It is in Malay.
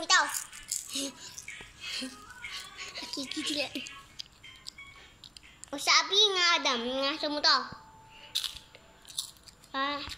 mami tahu. Kiki tidak. Usah api dengan Adam dengan semua tahu. Ah.